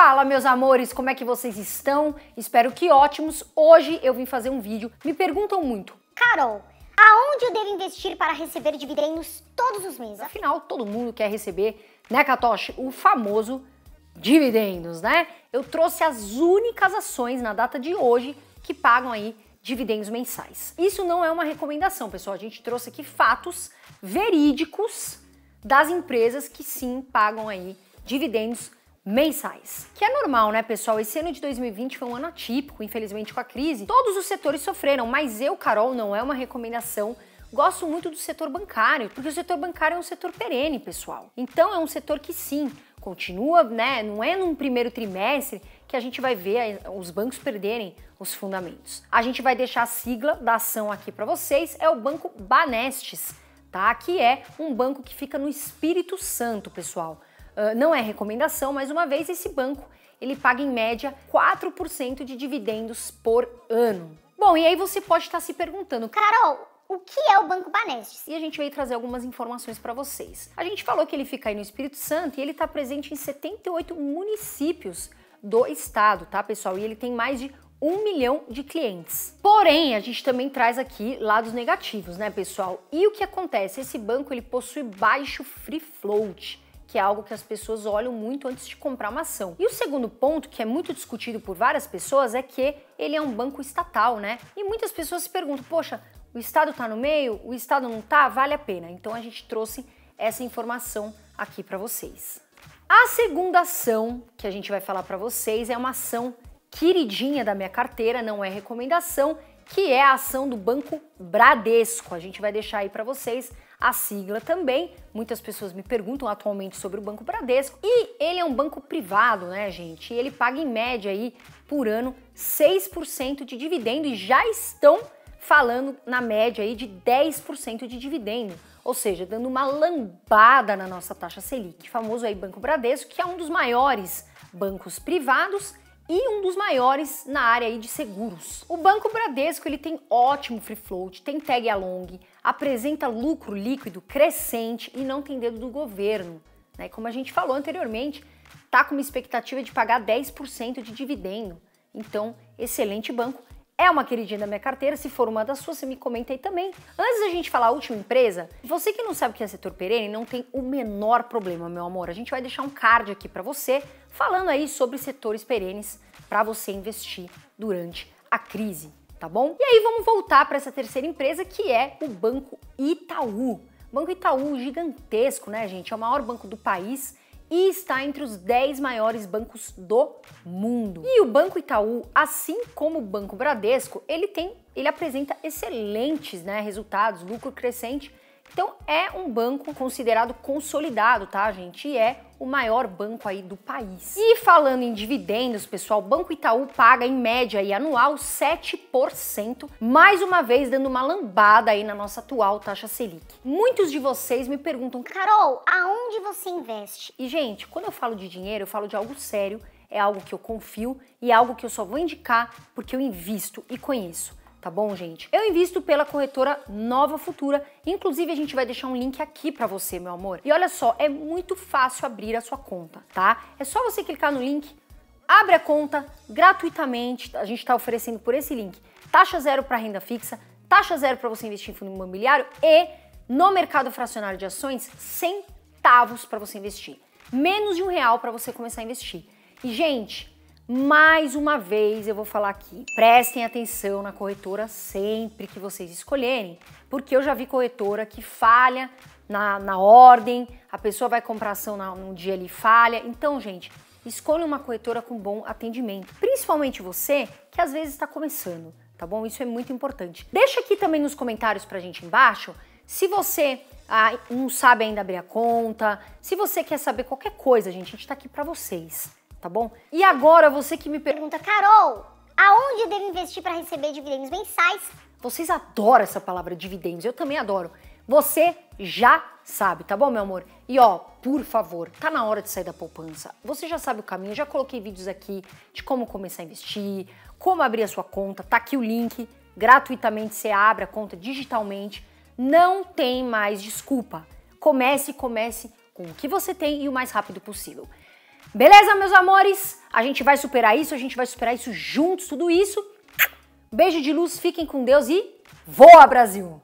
Fala, meus amores, como é que vocês estão? Espero que ótimos. Hoje eu vim fazer um vídeo. Me perguntam muito. Carol, aonde eu devo investir para receber dividendos todos os meses? Afinal, todo mundo quer receber, né, Katoshi? O famoso dividendos, né? Eu trouxe as únicas ações na data de hoje que pagam aí dividendos mensais. Isso não é uma recomendação, pessoal. A gente trouxe aqui fatos verídicos das empresas que sim pagam aí dividendos mensais. Que é normal, né, pessoal? Esse ano de 2020 foi um ano atípico, infelizmente com a crise. Todos os setores sofreram, mas eu, Carol, não é uma recomendação Gosto muito do setor bancário, porque o setor bancário é um setor perene, pessoal. Então é um setor que sim, continua, né? Não é num primeiro trimestre que a gente vai ver os bancos perderem os fundamentos. A gente vai deixar a sigla da ação aqui para vocês, é o Banco Banestes, tá? Que é um banco que fica no Espírito Santo, pessoal. Ah, não é recomendação, mas uma vez, esse banco ele paga em média 4% de dividendos por ano. Bom, e aí você pode estar se perguntando, Carol, o que é o Banco Banestes. E a gente veio trazer algumas informações para vocês. A gente falou que ele fica aí no Espírito Santo e ele está presente em 78 municípios do estado, tá, pessoal? E ele tem mais de um milhão de clientes. Porém, a gente também traz aqui lados negativos, né, pessoal? E o que acontece? Esse banco ele possui baixo free float que é algo que as pessoas olham muito antes de comprar uma ação. E o segundo ponto, que é muito discutido por várias pessoas, é que ele é um banco estatal, né? E muitas pessoas se perguntam: poxa, o Estado está no meio, o Estado não está, vale a pena. Então a gente trouxe essa informação aqui para vocês. A segunda ação que a gente vai falar para vocês é uma ação queridinha da minha carteira, não é recomendação, que é a ação do Banco Bradesco. A gente vai deixar aí para vocês a sigla também. Muitas pessoas me perguntam atualmente sobre o Banco Bradesco e ele é um banco privado, né, gente? E ele paga em média aí por ano 6% de dividendo e já estão falando na média aí de 10% de dividendo, ou seja, dando uma lambada na nossa taxa Selic, famoso aí Banco Bradesco, que é um dos maiores bancos privados e um dos maiores na área de seguros. O Banco Bradesco ele tem ótimo free float, tem tag along, apresenta lucro líquido crescente e não tem dedo do governo. Né? Como a gente falou anteriormente, está com uma expectativa de pagar 10% de dividendo. Então, excelente banco é uma queridinha da minha carteira. Se for uma das suas, você me comenta aí também. Antes da gente falar a última empresa, você que não sabe o que é setor perene, não tem o menor problema, meu amor. A gente vai deixar um card aqui para você falando aí sobre setores perenes para você investir durante a crise, tá bom? E aí vamos voltar para essa terceira empresa que é o Banco Itaú. Banco Itaú gigantesco, né, gente? É o maior banco do país e está entre os 10 maiores bancos do mundo. E o Banco Itaú, assim como o Banco Bradesco, ele tem, ele apresenta excelentes, né, resultados, lucro crescente então é um banco considerado consolidado, tá, gente? E é o maior banco aí do país. E falando em dividendos, pessoal, o Banco Itaú paga em média aí anual 7%, mais uma vez dando uma lambada aí na nossa atual taxa Selic. Muitos de vocês me perguntam: "Carol, aonde você investe?". E gente, quando eu falo de dinheiro, eu falo de algo sério, é algo que eu confio e é algo que eu só vou indicar porque eu invisto e conheço tá bom, gente? Eu invisto pela corretora Nova Futura, inclusive a gente vai deixar um link aqui para você, meu amor. E olha só, é muito fácil abrir a sua conta, tá? É só você clicar no link, abre a conta gratuitamente, a gente está oferecendo por esse link. Taxa zero para renda fixa, taxa zero para você investir em fundo imobiliário e no mercado fracionário de ações, centavos para você investir. Menos de um real para você começar a investir. E, gente, mais uma vez eu vou falar aqui, prestem atenção na corretora sempre que vocês escolherem, porque eu já vi corretora que falha na, na ordem, a pessoa vai comprar ação na, num dia ele falha. Então, gente, escolha uma corretora com bom atendimento, principalmente você que às vezes está começando, tá bom? Isso é muito importante. Deixa aqui também nos comentários pra gente embaixo se você ah, não sabe ainda abrir a conta, se você quer saber qualquer coisa, gente, a gente tá aqui para vocês tá bom? E agora você que me pergunta, Carol, aonde eu devo investir para receber dividendos mensais? Vocês adoram essa palavra dividendos, eu também adoro. Você já sabe, tá bom, meu amor? E ó, por favor, tá na hora de sair da poupança. Você já sabe o caminho, já coloquei vídeos aqui de como começar a investir, como abrir a sua conta, tá aqui o link, gratuitamente você abre a conta digitalmente. Não tem mais desculpa. Comece, comece com o que você tem e o mais rápido possível. Beleza, meus amores? A gente vai superar isso, a gente vai superar isso juntos, tudo isso. Beijo de luz, fiquem com Deus e voa, Brasil!